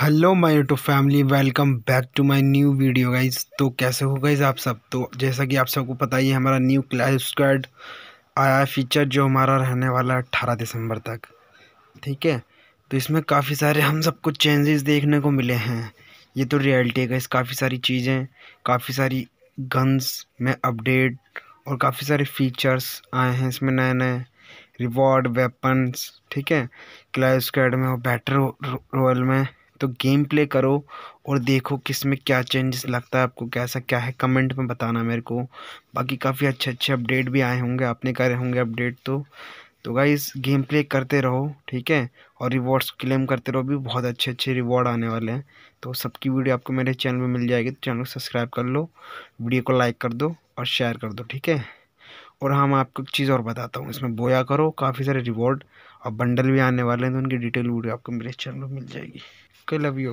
hello my YouTube family welcome back to my new video guys तो कैसे हो guys आप सब तो जैसा कि आप सबको पता ही है हमारा न्यू क्लास स्क्वाड आया है फीचर जो हमारा रहने वाला है अट्ठारह दिसंबर तक ठीक है तो इसमें काफ़ी सारे हम सबको चेंजेस देखने को मिले हैं ये तो रियलिटी है गाइज काफ़ी सारी चीज़ें काफ़ी सारी गन्स में अपडेट और काफ़ी सारे फीचर्स आए हैं इसमें नए नए रिवॉर्ड वेपन्स ठीक है क्लैश स्क्वाड में और बैटर रॉयल में तो गेम प्ले करो और देखो किस में क्या चेंजेस लगता है आपको कैसा क्या है कमेंट में बताना मेरे को बाकी काफ़ी अच्छे अच्छे अपडेट भी आए होंगे आपने करे होंगे अपडेट तो तो गाइस गेम प्ले करते रहो ठीक है और रिवॉर्ड्स क्लेम करते रहो भी बहुत अच्छे अच्छे रिवॉर्ड आने वाले हैं तो सबकी वीडियो आपको मेरे चैनल में मिल जाएगी तो चैनल को सब्सक्राइब कर लो वीडियो को लाइक कर दो और शेयर कर दो ठीक है और हाँ मैं आपको एक चीज़ और बताता हूँ इसमें बोया करो काफ़ी सारे रिवॉर्ड अब बंडल भी आने वाले हैं तो उनकी डिटेल वीडियो आपको मेरे चैनल में मिल जाएगी कल अभी